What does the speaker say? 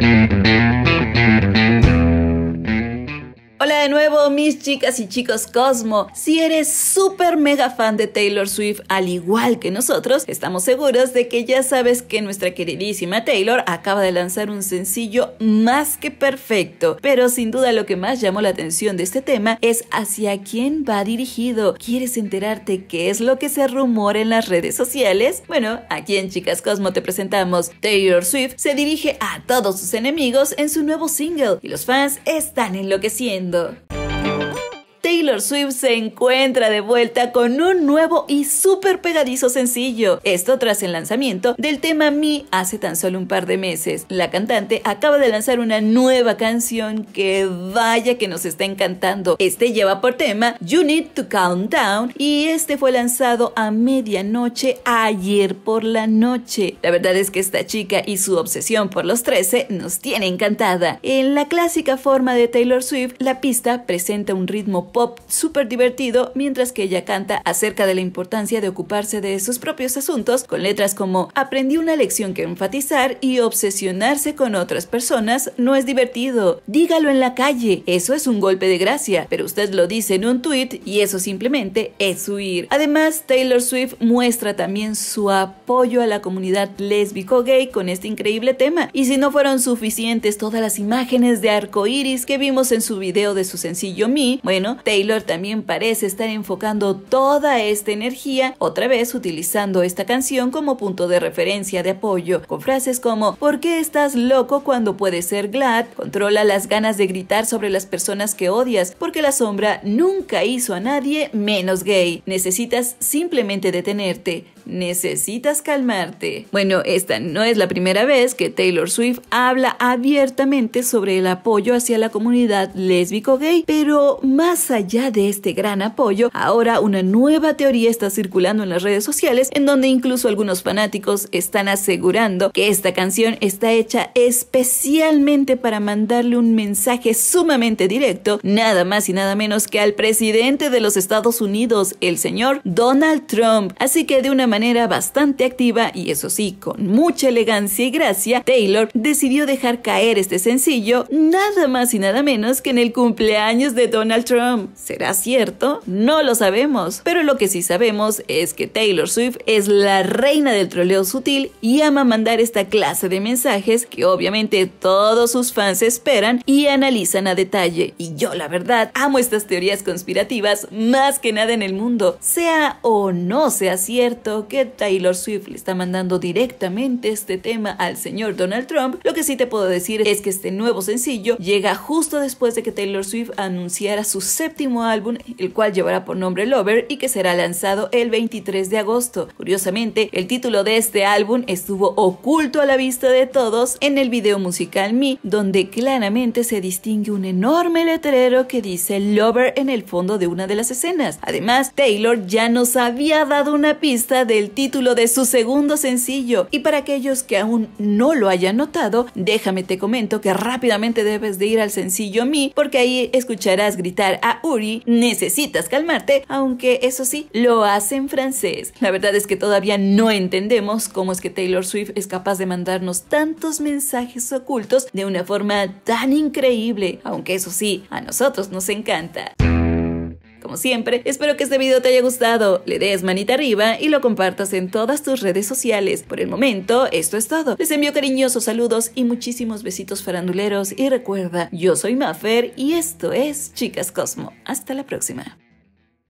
Mm-hmm. mis chicas y chicos Cosmo, si eres súper mega fan de Taylor Swift al igual que nosotros, estamos seguros de que ya sabes que nuestra queridísima Taylor acaba de lanzar un sencillo más que perfecto, pero sin duda lo que más llamó la atención de este tema es hacia quién va dirigido. ¿Quieres enterarte qué es lo que se rumora en las redes sociales? Bueno, aquí en Chicas Cosmo te presentamos Taylor Swift se dirige a todos sus enemigos en su nuevo single y los fans están enloqueciendo. Taylor Swift se encuentra de vuelta con un nuevo y súper pegadizo sencillo, esto tras el lanzamiento del tema Me hace tan solo un par de meses. La cantante acaba de lanzar una nueva canción que vaya que nos está encantando. Este lleva por tema You Need to Calm Down y este fue lanzado a medianoche ayer por la noche. La verdad es que esta chica y su obsesión por los 13 nos tiene encantada. En la clásica forma de Taylor Swift, la pista presenta un ritmo pop súper divertido, mientras que ella canta acerca de la importancia de ocuparse de sus propios asuntos, con letras como aprendí una lección que enfatizar y obsesionarse con otras personas no es divertido, dígalo en la calle, eso es un golpe de gracia, pero usted lo dice en un tweet y eso simplemente es huir. Además, Taylor Swift muestra también su apoyo a la comunidad lésbico-gay con este increíble tema, y si no fueron suficientes todas las imágenes de arco iris que vimos en su video de su sencillo Me, bueno, Taylor también parece estar enfocando toda esta energía, otra vez utilizando esta canción como punto de referencia de apoyo, con frases como ¿Por qué estás loco cuando puedes ser glad? Controla las ganas de gritar sobre las personas que odias, porque la sombra nunca hizo a nadie menos gay. Necesitas simplemente detenerte, necesitas calmarte. Bueno, esta no es la primera vez que Taylor Swift habla abiertamente sobre el apoyo hacia la comunidad lésbico-gay, pero más allá de este gran apoyo, ahora una nueva teoría está circulando en las redes sociales en donde incluso algunos fanáticos están asegurando que esta canción está hecha especialmente para mandarle un mensaje sumamente directo, nada más y nada menos que al presidente de los Estados Unidos, el señor Donald Trump. Así que de una manera bastante activa y eso sí, con mucha elegancia y gracia, Taylor decidió dejar caer este sencillo nada más y nada menos que en el cumpleaños de Donald Trump. ¿Será cierto? No lo sabemos, pero lo que sí sabemos es que Taylor Swift es la reina del troleo sutil y ama mandar esta clase de mensajes que obviamente todos sus fans esperan y analizan a detalle. Y yo la verdad amo estas teorías conspirativas más que nada en el mundo. Sea o no sea cierto que Taylor Swift le está mandando directamente este tema al señor Donald Trump, lo que sí te puedo decir es que este nuevo sencillo llega justo después de que Taylor Swift anunciara su séptimo álbum, el cual llevará por nombre Lover y que será lanzado el 23 de agosto. Curiosamente, el título de este álbum estuvo oculto a la vista de todos en el video musical Me, donde claramente se distingue un enorme letrero que dice Lover en el fondo de una de las escenas. Además, Taylor ya nos había dado una pista del título de su segundo sencillo y para aquellos que aún no lo hayan notado, déjame te comento que rápidamente debes de ir al sencillo Me porque ahí escucharás gritar a Uri, necesitas calmarte, aunque eso sí, lo hace en francés. La verdad es que todavía no entendemos cómo es que Taylor Swift es capaz de mandarnos tantos mensajes ocultos de una forma tan increíble, aunque eso sí, a nosotros nos encanta. Como siempre, espero que este video te haya gustado, le des manita arriba y lo compartas en todas tus redes sociales. Por el momento, esto es todo. Les envío cariñosos saludos y muchísimos besitos faranduleros y recuerda, yo soy Maffer y esto es Chicas Cosmo. Hasta la próxima.